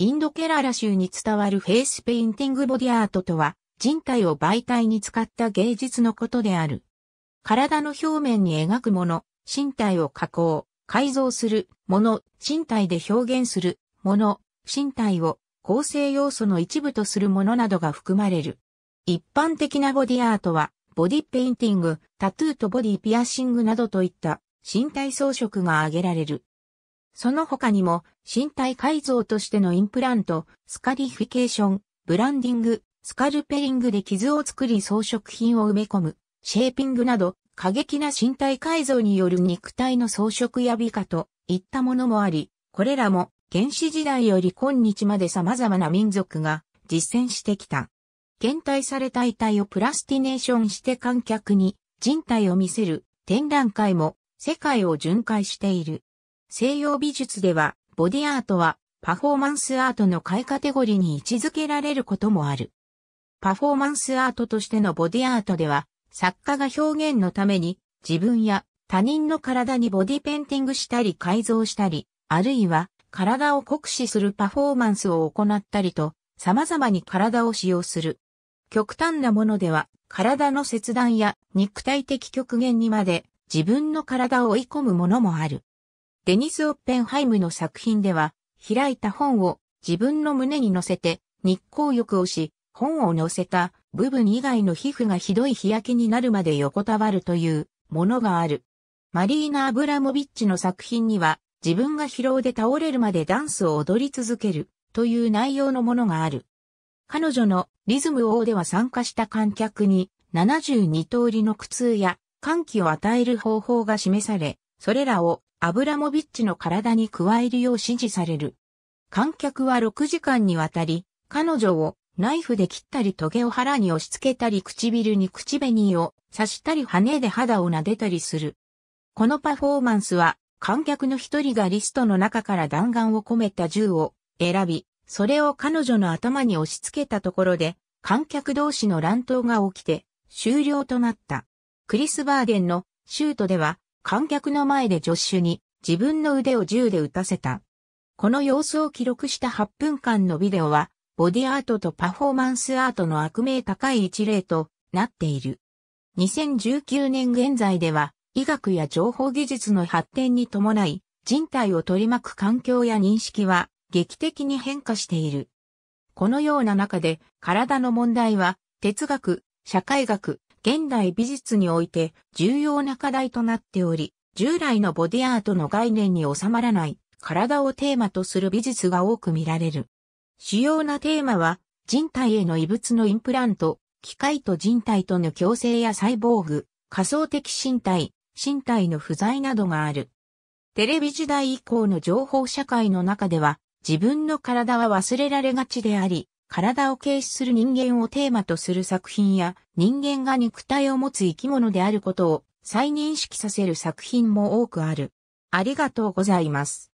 インドケララ州に伝わるフェイスペインティングボディアートとは、人体を媒体に使った芸術のことである。体の表面に描くもの、身体を加工、改造するもの、身体で表現するもの、身体を構成要素の一部とするものなどが含まれる。一般的なボディアートは、ボディペインティング、タトゥーとボディピアッシングなどといった身体装飾が挙げられる。その他にも、身体改造としてのインプラント、スカリフィケーション、ブランディング、スカルペリングで傷を作り装飾品を埋め込む、シェーピングなど、過激な身体改造による肉体の装飾や美化といったものもあり、これらも原始時代より今日まで様々な民族が実践してきた。検体された遺体をプラスティネーションして観客に人体を見せる展覧会も世界を巡回している。西洋美術では、ボディアートは、パフォーマンスアートの買いカテゴリーに位置づけられることもある。パフォーマンスアートとしてのボディアートでは、作家が表現のために、自分や他人の体にボディペンティングしたり改造したり、あるいは、体を酷使するパフォーマンスを行ったりと、様々に体を使用する。極端なものでは、体の切断や肉体的極限にまで自分の体を追い込むものもある。デニス・オッペンハイムの作品では、開いた本を自分の胸に乗せて日光浴をし、本を乗せた部分以外の皮膚がひどい日焼けになるまで横たわるというものがある。マリーナ・アブラモビッチの作品には、自分が疲労で倒れるまでダンスを踊り続けるという内容のものがある。彼女のリズム王では参加した観客に72通りの苦痛や歓喜を与える方法が示され、それらをアブラモビッチの体に加えるよう指示される。観客は6時間にわたり、彼女をナイフで切ったりトゲを腹に押し付けたり唇に口紅を刺したり羽で肌を撫でたりする。このパフォーマンスは観客の一人がリストの中から弾丸を込めた銃を選び、それを彼女の頭に押し付けたところで観客同士の乱闘が起きて終了となった。クリス・バーデンのシュートでは観客の前で助手に自分の腕を銃で撃たせた。この様子を記録した8分間のビデオは、ボディアートとパフォーマンスアートの悪名高い一例となっている。2019年現在では、医学や情報技術の発展に伴い、人体を取り巻く環境や認識は劇的に変化している。このような中で、体の問題は、哲学、社会学、現代美術において重要な課題となっており、従来のボディアートの概念に収まらない体をテーマとする美術が多く見られる。主要なテーマは人体への異物のインプラント、機械と人体との共生やサイボーグ、仮想的身体、身体の不在などがある。テレビ時代以降の情報社会の中では自分の体は忘れられがちであり、体を軽視する人間をテーマとする作品や、人間が肉体を持つ生き物であることを再認識させる作品も多くある。ありがとうございます。